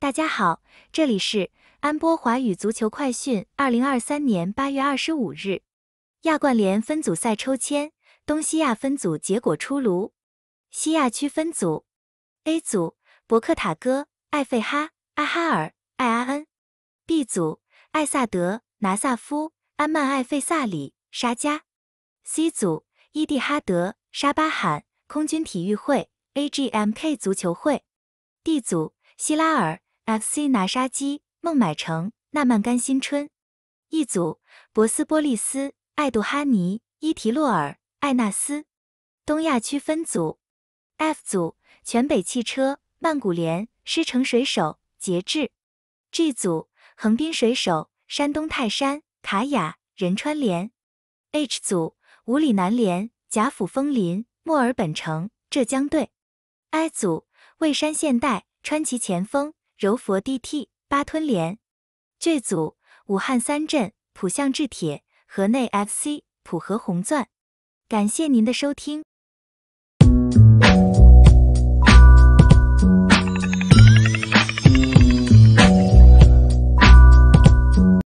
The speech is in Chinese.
大家好，这里是安波华语足球快讯。二零二三年八月二十五日，亚冠联分组赛抽签，东西亚分组结果出炉。西亚区分组：A 组，伯克塔哥、艾费哈、阿哈尔、艾阿恩；B 组，艾萨德、拿萨夫、安曼、艾费萨里、沙加；C 组，伊蒂哈德、沙巴罕、空军体育会、AGMK 足球会；D 组，希拉尔。FC 拿沙基、孟买城、纳曼甘新春，一组博斯波利斯、爱杜哈尼、伊提洛尔、艾纳斯。东亚区分组：F 组全北汽车、曼谷联、狮城水手、杰志；G 组横滨水手、山东泰山、卡雅、仁川联；H 组五里南联、贾府枫林、墨尔本城、浙江队；I 组蔚山现代、川崎前锋。柔佛 D T 八吞连，这组武汉三镇浦项制铁河内 F C 普和红钻。感谢您的收听。